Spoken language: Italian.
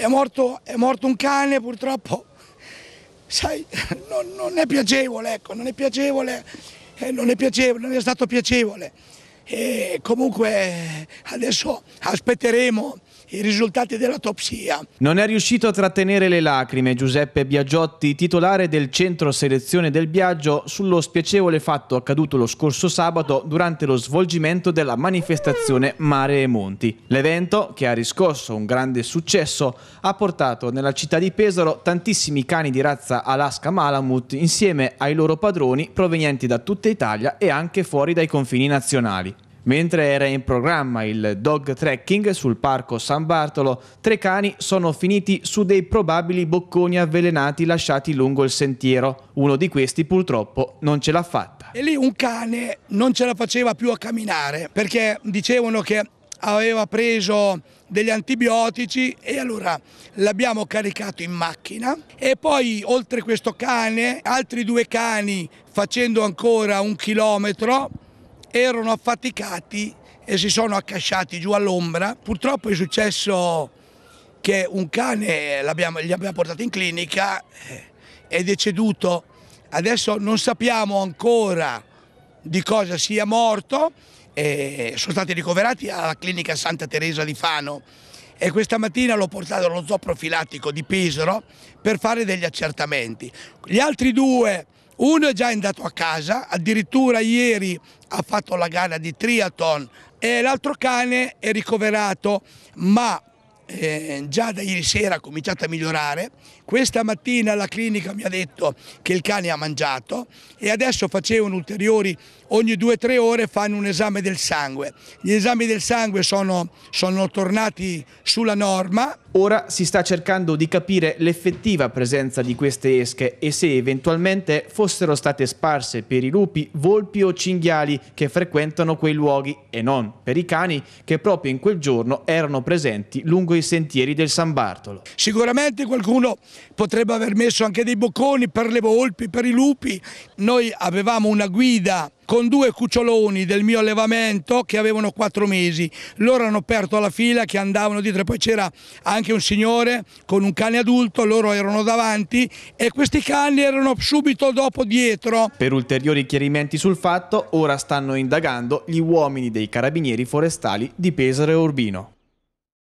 è morto, è morto un cane purtroppo, sai, non, non, è piacevole, ecco, non è piacevole, eh, non è piacevole, non è stato piacevole. E comunque adesso aspetteremo i risultati dell'autopsia. Non è riuscito a trattenere le lacrime Giuseppe Biagiotti, titolare del centro selezione del Biagio, sullo spiacevole fatto accaduto lo scorso sabato durante lo svolgimento della manifestazione Mare e Monti. L'evento, che ha riscosso un grande successo, ha portato nella città di Pesaro tantissimi cani di razza Alaska Malamut insieme ai loro padroni provenienti da tutta Italia e anche fuori dai confini nazionali. Mentre era in programma il dog trekking sul parco San Bartolo, tre cani sono finiti su dei probabili bocconi avvelenati lasciati lungo il sentiero. Uno di questi purtroppo non ce l'ha fatta. E lì un cane non ce la faceva più a camminare perché dicevano che aveva preso degli antibiotici e allora l'abbiamo caricato in macchina e poi oltre questo cane altri due cani facendo ancora un chilometro erano affaticati e si sono accasciati giù all'ombra. Purtroppo è successo che un cane li abbiamo portati in clinica, eh, è deceduto, adesso non sappiamo ancora di cosa sia morto, e sono stati ricoverati alla clinica Santa Teresa di Fano e questa mattina l'ho portato allo zoo profilattico di Pesaro per fare degli accertamenti. Gli altri due uno è già andato a casa, addirittura ieri ha fatto la gara di triathlon e l'altro cane è ricoverato, ma eh, già da ieri sera ha cominciato a migliorare, questa mattina la clinica mi ha detto che il cane ha mangiato e adesso facevano ulteriori, ogni 2-3 ore fanno un esame del sangue. Gli esami del sangue sono, sono tornati sulla norma. Ora si sta cercando di capire l'effettiva presenza di queste esche e se eventualmente fossero state sparse per i lupi, volpi o cinghiali che frequentano quei luoghi e non per i cani che proprio in quel giorno erano presenti lungo i i sentieri del San Bartolo. Sicuramente qualcuno potrebbe aver messo anche dei bocconi per le volpi, per i lupi. Noi avevamo una guida con due cuccioloni del mio allevamento che avevano quattro mesi. Loro hanno aperto la fila che andavano dietro e poi c'era anche un signore con un cane adulto, loro erano davanti e questi cani erano subito dopo dietro. Per ulteriori chiarimenti sul fatto, ora stanno indagando gli uomini dei carabinieri forestali di Pesaro e Urbino.